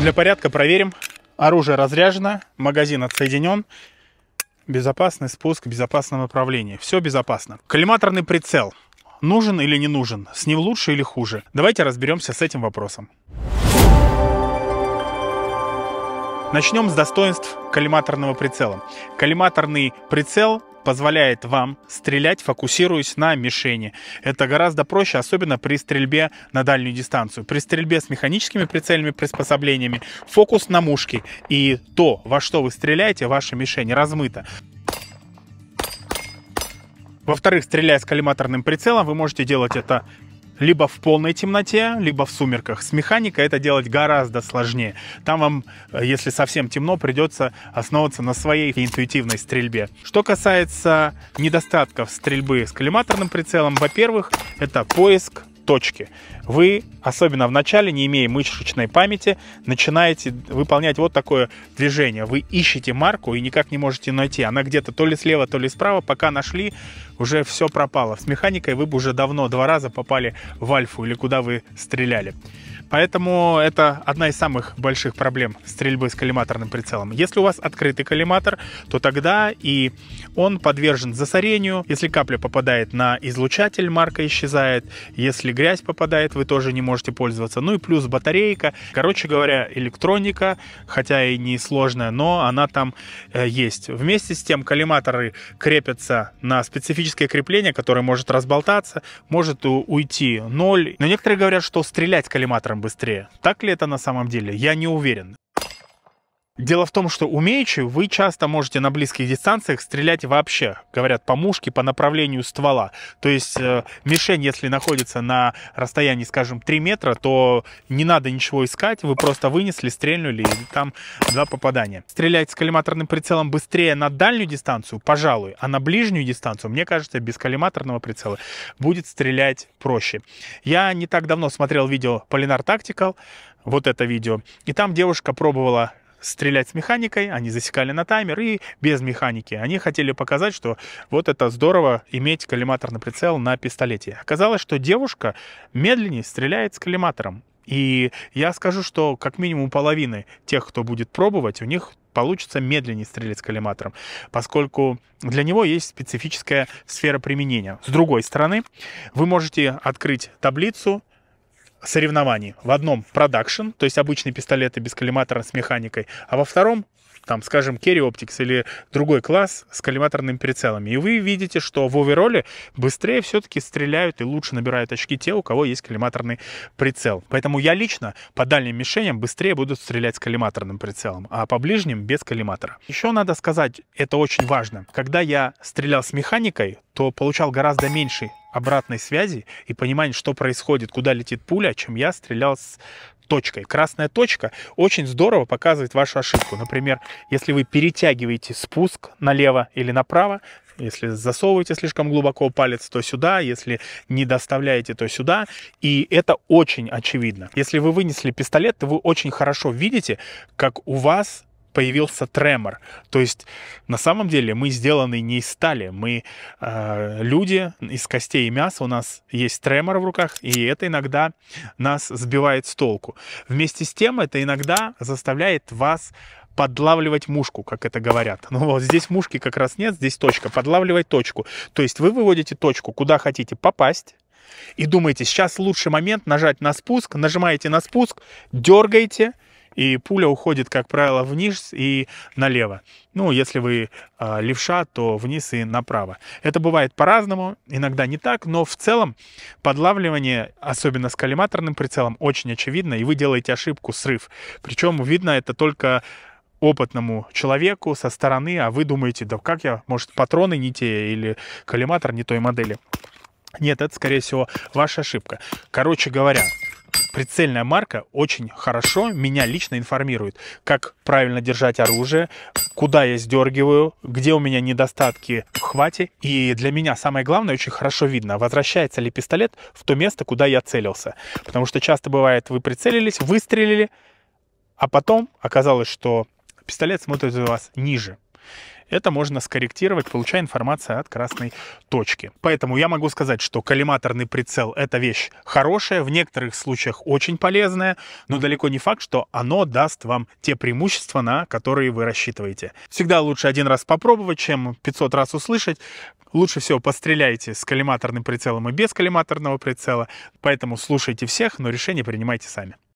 Для порядка проверим. Оружие разряжено, магазин отсоединен. Безопасный спуск, безопасное направление. Все безопасно. Коллиматорный прицел. Нужен или не нужен? С ним лучше или хуже? Давайте разберемся с этим вопросом. Начнем с достоинств коллиматорного прицела. Коллиматорный прицел позволяет вам стрелять, фокусируясь на мишени. Это гораздо проще, особенно при стрельбе на дальнюю дистанцию. При стрельбе с механическими прицельными приспособлениями фокус на мушке, и то, во что вы стреляете, ваша мишень размыта. Во-вторых, стреляя с коллиматорным прицелом, вы можете делать это либо в полной темноте, либо в сумерках. С механикой это делать гораздо сложнее. Там вам, э, если совсем темно, придется основываться на своей интуитивной стрельбе. Что касается недостатков стрельбы с коллиматорным прицелом, во-первых, это поиск точки. Вы, особенно в начале, не имея мышечной памяти, начинаете выполнять вот такое движение. Вы ищете марку и никак не можете найти. Она где-то то ли слева, то ли справа. Пока нашли, уже все пропало. С механикой вы бы уже давно два раза попали в альфу или куда вы стреляли. Поэтому это одна из самых больших проблем стрельбы с коллиматорным прицелом. Если у вас открытый коллиматор, то тогда и он подвержен засорению. Если капля попадает на излучатель, марка исчезает. Если грязь попадает, вы тоже не можете пользоваться. Ну и плюс батарейка. Короче говоря, электроника, хотя и не сложная, но она там э, есть. Вместе с тем коллиматоры крепятся на специфическое крепление, которое может разболтаться, может уйти ноль. Но некоторые говорят, что стрелять коллиматором быстрее. Так ли это на самом деле? Я не уверен. Дело в том, что умеючи, вы часто можете на близких дистанциях стрелять вообще, говорят, по мушке, по направлению ствола. То есть э, мишень, если находится на расстоянии, скажем, 3 метра, то не надо ничего искать, вы просто вынесли, стрельнули, и там два попадания. Стрелять с коллиматорным прицелом быстрее на дальнюю дистанцию, пожалуй, а на ближнюю дистанцию, мне кажется, без коллиматорного прицела будет стрелять проще. Я не так давно смотрел видео Polinar Tactical, вот это видео, и там девушка пробовала стрелять с механикой, они засекали на таймер и без механики. Они хотели показать, что вот это здорово иметь коллиматорный прицел на пистолете. Оказалось, что девушка медленнее стреляет с коллиматором. И я скажу, что как минимум половины тех, кто будет пробовать, у них получится медленнее стрелять с коллиматором, поскольку для него есть специфическая сфера применения. С другой стороны, вы можете открыть таблицу соревнований. В одном продакшн, то есть обычные пистолеты без коллиматора с механикой, а во втором там, скажем, Керри Оптикс или другой класс с коллиматорными прицелами. И вы видите, что в овероле быстрее все-таки стреляют и лучше набирают очки те, у кого есть коллиматорный прицел. Поэтому я лично по дальним мишеням быстрее буду стрелять с коллиматорным прицелом, а по ближним без коллиматора. Еще надо сказать, это очень важно. Когда я стрелял с механикой, то получал гораздо меньше обратной связи и понимание, что происходит, куда летит пуля, чем я стрелял с точкой. Красная точка очень здорово показывает вашу ошибку. Например, если вы перетягиваете спуск налево или направо, если засовываете слишком глубоко палец, то сюда, если не доставляете, то сюда. И это очень очевидно. Если вы вынесли пистолет, то вы очень хорошо видите, как у вас появился тремор. То есть на самом деле мы сделаны не из стали, мы э, люди из костей и мяса, у нас есть тремор в руках, и это иногда нас сбивает с толку. Вместе с тем это иногда заставляет вас подлавливать мушку, как это говорят. Ну вот здесь мушки как раз нет, здесь точка, подлавливать точку. То есть вы выводите точку, куда хотите попасть, и думаете, сейчас лучший момент нажать на спуск, нажимаете на спуск, дергаете, и пуля уходит, как правило, вниз и налево. Ну, если вы э, левша, то вниз и направо. Это бывает по-разному, иногда не так, но в целом подлавливание, особенно с коллиматорным прицелом, очень очевидно, и вы делаете ошибку, срыв. Причем видно это только опытному человеку со стороны, а вы думаете, да как я, может, патроны не те или коллиматор не той модели. Нет, это, скорее всего, ваша ошибка. Короче говоря, прицельная марка очень хорошо меня лично информирует, как правильно держать оружие, куда я сдергиваю, где у меня недостатки в хвате. И для меня самое главное, очень хорошо видно, возвращается ли пистолет в то место, куда я целился. Потому что часто бывает, вы прицелились, выстрелили, а потом оказалось, что пистолет смотрит у вас ниже это можно скорректировать, получая информацию от красной точки. Поэтому я могу сказать, что коллиматорный прицел это вещь хорошая, в некоторых случаях очень полезная, но далеко не факт, что оно даст вам те преимущества, на которые вы рассчитываете. Всегда лучше один раз попробовать, чем 500 раз услышать. Лучше всего постреляйте с коллиматорным прицелом и без коллиматорного прицела, поэтому слушайте всех, но решение принимайте сами.